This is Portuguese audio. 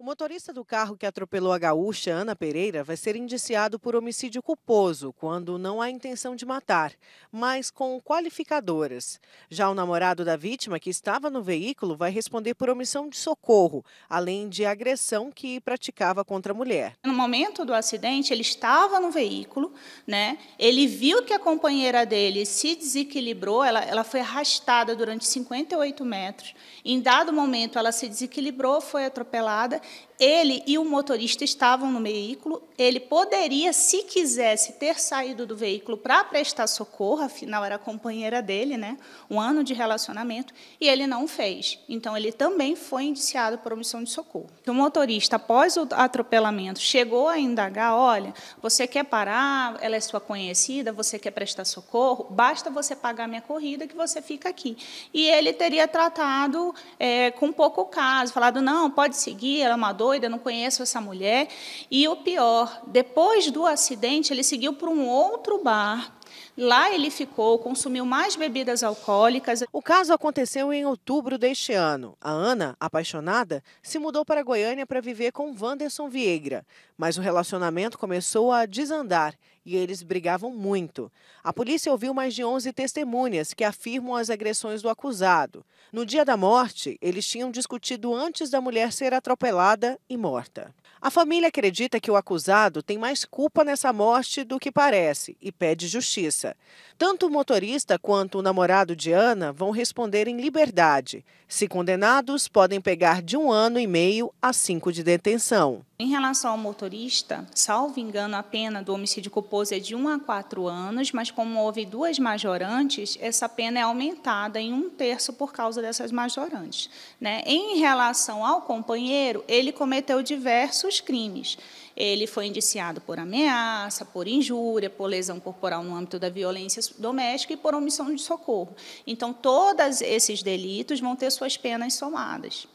O motorista do carro que atropelou a gaúcha, Ana Pereira, vai ser indiciado por homicídio culposo, quando não há intenção de matar, mas com qualificadoras. Já o namorado da vítima, que estava no veículo, vai responder por omissão de socorro, além de agressão que praticava contra a mulher. No momento do acidente, ele estava no veículo, né? ele viu que a companheira dele se desequilibrou, ela, ela foi arrastada durante 58 metros. Em dado momento, ela se desequilibrou, foi atropelada ele e o motorista estavam no veículo. Ele poderia, se quisesse, ter saído do veículo para prestar socorro, afinal era companheira dele, né? Um ano de relacionamento, e ele não fez. Então ele também foi indiciado por omissão de socorro. O motorista, após o atropelamento, chegou a indagar: olha, você quer parar? Ela é sua conhecida, você quer prestar socorro? Basta você pagar minha corrida que você fica aqui. E ele teria tratado é, com pouco caso, falado: não, pode seguir, ela uma doida, não conheço essa mulher. E o pior, depois do acidente, ele seguiu para um outro bar. Lá ele ficou, consumiu mais bebidas alcoólicas. O caso aconteceu em outubro deste ano. A Ana, apaixonada, se mudou para Goiânia para viver com Wanderson Vieira. Mas o relacionamento começou a desandar e eles brigavam muito. A polícia ouviu mais de 11 testemunhas que afirmam as agressões do acusado. No dia da morte, eles tinham discutido antes da mulher ser atropelada e morta. A família acredita que o acusado tem mais culpa nessa morte do que parece e pede justiça. Tanto o motorista quanto o namorado de Ana vão responder em liberdade. Se condenados, podem pegar de um ano e meio a cinco de detenção. Em relação ao motorista, salvo engano, a pena do homicídio culposo é de 1 a 4 anos, mas como houve duas majorantes, essa pena é aumentada em um terço por causa dessas majorantes. Né? Em relação ao companheiro, ele cometeu diversos crimes. Ele foi indiciado por ameaça, por injúria, por lesão corporal no âmbito da violência doméstica e por omissão de socorro. Então, todos esses delitos vão ter suas penas somadas.